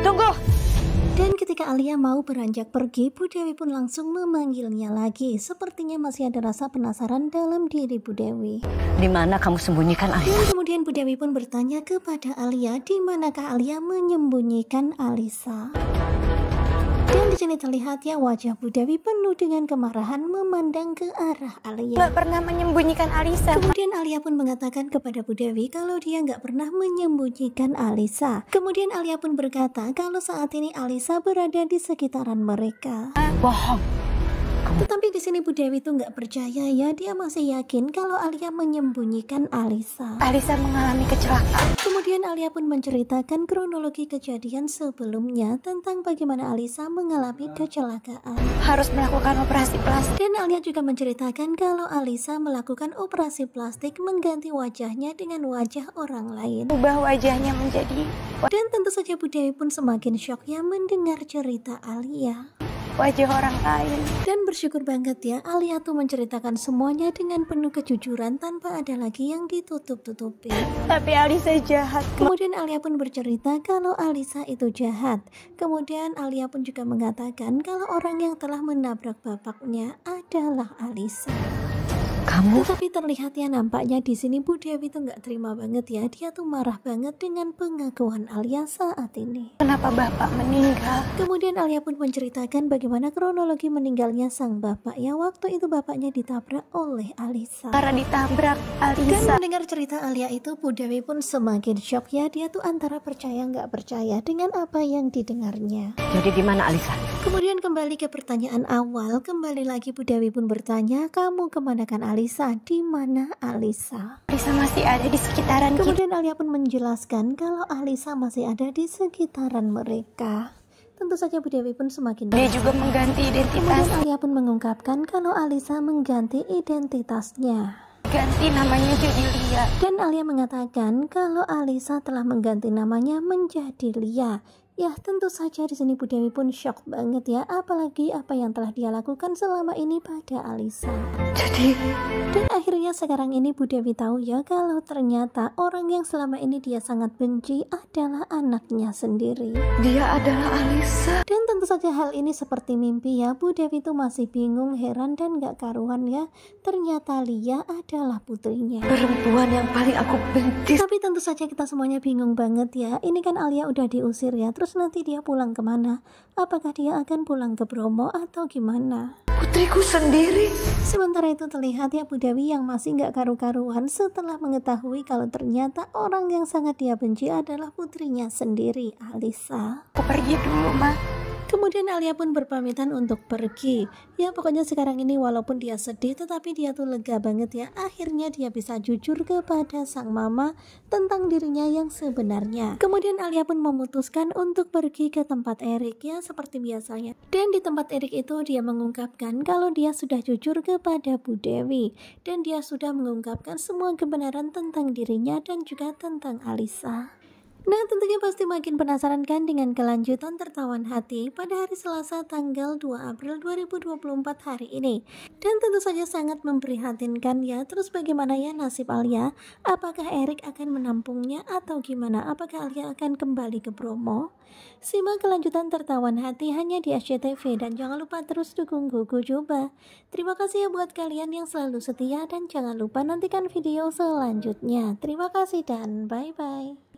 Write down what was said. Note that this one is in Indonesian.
Tunggu! Dan ketika Alia mau beranjak pergi, Bu Dewi pun langsung memanggilnya lagi. Sepertinya masih ada rasa penasaran dalam diri Bu Dewi. Di mana kamu sembunyikan Alia? Dan kemudian Bu Dewi pun bertanya kepada Alia, di manakah Alia menyembunyikan Alisa? Dan di sini terlihat ya wajah Bu Dewi penuh dengan kemarahan memandang ke arah Alia. Gak pernah menyembunyikan Alisa. Kemudian Alia pun mengatakan kepada Bu Dewi kalau dia nggak pernah menyembunyikan Alisa. Kemudian Alia pun berkata kalau saat ini Alisa berada di sekitaran mereka. Bohong. Tetapi di sini Bu Dewi itu nggak percaya ya, dia masih yakin kalau Alia menyembunyikan Alisa. Alisa mengalami kecelakaan. Kemudian Alia pun menceritakan kronologi kejadian sebelumnya tentang bagaimana Alisa mengalami kecelakaan. Harus melakukan operasi plastik. Dan Alia juga menceritakan kalau Alisa melakukan operasi plastik mengganti wajahnya dengan wajah orang lain. Ubah wajahnya menjadi... Dan tentu saja Bu Dewi pun semakin shock ya mendengar cerita Alia wajah orang lain. Dan bersyukur banget ya Alia tuh menceritakan semuanya dengan penuh kejujuran tanpa ada lagi yang ditutup-tutupi. Tapi Alisa jahat. Kemudian Alia pun bercerita kalau Alisa itu jahat. Kemudian Alia pun juga mengatakan kalau orang yang telah menabrak bapaknya adalah Alisa kamu oh, tapi terlihat ya nampaknya di sini Bu Dewi tuh nggak terima banget ya dia tuh marah banget dengan pengakuan Alia saat ini kenapa bapak meninggal kemudian Alia pun menceritakan bagaimana kronologi meninggalnya sang bapak ya waktu itu bapaknya ditabrak oleh Alisa karena ditabrak Alisa dan mendengar cerita Alia itu Bu Dewi pun semakin shock ya dia tuh antara percaya nggak percaya dengan apa yang didengarnya jadi gimana Alisa kemudian kembali ke pertanyaan awal kembali lagi Bu Dewi pun bertanya kamu kemana kan Alisa, di mana Alisa? Alisa masih ada di sekitaran kita. Kemudian Alia pun menjelaskan kalau Alisa masih ada di sekitaran mereka. Tentu saja Bu Dewi pun semakin Dia berhasil. juga mengganti identitas. Kemudian Alia pun mengungkapkan kalau Alisa mengganti identitasnya. Ganti namanya jadi Lia. Dan Alia mengatakan kalau Alisa telah mengganti namanya menjadi Lia. Ya, tentu saja di sini Bu Dewi pun shock banget ya, apalagi apa yang telah dia lakukan selama ini pada Alisa. Jadi, dan akhirnya sekarang ini Bu Dewi tahu ya kalau ternyata orang yang selama ini dia sangat benci adalah anaknya sendiri. Dia adalah Alisa. Dan tentu saja hal ini seperti mimpi ya, Bu Dewi tuh masih bingung, heran dan gak karuan ya. Ternyata Lia adalah putrinya. Perempuan yang paling aku benci. Tapi tentu saja kita semuanya bingung banget ya. Ini kan Alia udah diusir ya, terus terus nanti dia pulang kemana? Apakah dia akan pulang ke Bromo atau gimana? Putriku sendiri. Sementara itu terlihat ya Budawi yang masih nggak karu-karuan setelah mengetahui kalau ternyata orang yang sangat dia benci adalah putrinya sendiri, Alisa. Aku pergi dulu, Ma. Kemudian Alia pun berpamitan untuk pergi. Ya pokoknya sekarang ini walaupun dia sedih tetapi dia tuh lega banget ya. Akhirnya dia bisa jujur kepada sang mama tentang dirinya yang sebenarnya. Kemudian Alia pun memutuskan untuk pergi ke tempat Erik ya seperti biasanya. Dan di tempat Erik itu dia mengungkapkan kalau dia sudah jujur kepada Bu Dewi. Dan dia sudah mengungkapkan semua kebenaran tentang dirinya dan juga tentang Alisa. Nah tentunya pasti makin penasaran kan dengan kelanjutan tertawan hati pada hari Selasa tanggal 2 April 2024 hari ini. Dan tentu saja sangat memprihatinkan ya, terus bagaimana ya nasib Alia? Apakah Erik akan menampungnya atau gimana? Apakah Alia akan kembali ke Bromo? Simak kelanjutan tertawan hati hanya di SCTV dan jangan lupa terus dukung Gugu Joba. Terima kasih ya buat kalian yang selalu setia dan jangan lupa nantikan video selanjutnya. Terima kasih dan bye-bye.